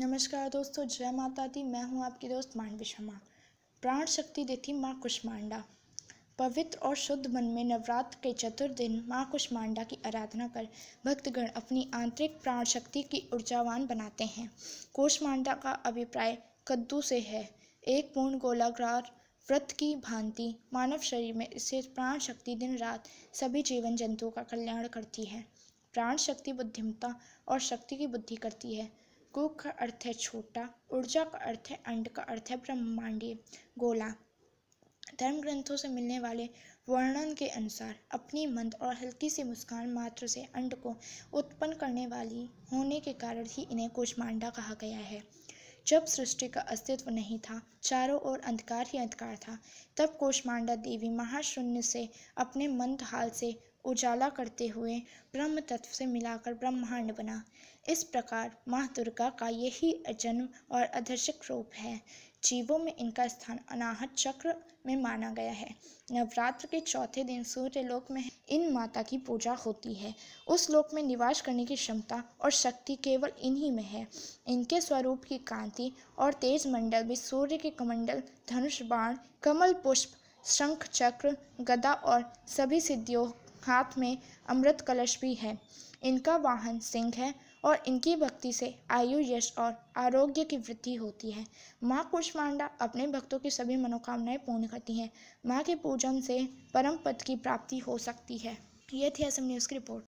नमस्कार दोस्तों जय माता दी मैं हूं आपकी दोस्त मांडवी शर्मा प्राण शक्ति देती माँ कुष्मांडा पवित्र और शुद्ध मन में नवरात्र के चतुर्दिन माँ कुष्मांडा की आराधना कर भक्तगण अपनी आंतरिक प्राण शक्ति की ऊर्जावान बनाते हैं कुष्मांडा का अभिप्राय कद्दू से है एक पूर्ण गोलाकार व्रत की भांति मानव शरीर में इसे प्राण शक्ति दिन रात सभी जीवन जंतुओं का कल्याण करती है प्राण शक्ति बुद्धिमता और शक्ति की बुद्धि करती है गो का अर्थ है छोटा ऊर्जा का अर्थ है अंड का अर्थ है ब्रह्मांडीय गोला धर्म ग्रंथों से मिलने वाले वर्णन के अनुसार अपनी मंद और हल्की सी मुस्कान मात्र से अंड को उत्पन्न करने वाली होने के कारण ही इन्हें कुशमांडा कहा गया है जब सृष्टि का अस्तित्व नहीं था चारों ओर अंधकार ही अंधकार था तब कोशमांडा देवी महाशून्य से अपने मंद हाल से उजाला करते हुए ब्रह्म तत्व से मिलाकर ब्रह्मांड बना इस प्रकार माँ दुर्गा का यही अजन्म और अधर्शक रूप है जीवों में इनका स्थान अनाहत चक्र में माना गया है नवरात्र के चौथे दिन सूर्य लोक में इन माता की पूजा होती है उस लोक में निवास करने की क्षमता और शक्ति केवल इन्हीं में है इनके स्वरूप की कांति और तेज मंडल भी सूर्य के कमंडल धनुष बाण कमल पुष्प शंख चक्र गदा और सभी सिद्धियों हाथ में अमृत कलश भी है इनका वाहन सिंह है और इनकी भक्ति से आयु यश और आरोग्य की वृद्धि होती है माँ कुष्मांडा अपने भक्तों की सभी मनोकामनाएं पूर्ण करती हैं माँ के पूजन से परम पद की प्राप्ति हो सकती है ये थी असम न्यूज़ की रिपोर्ट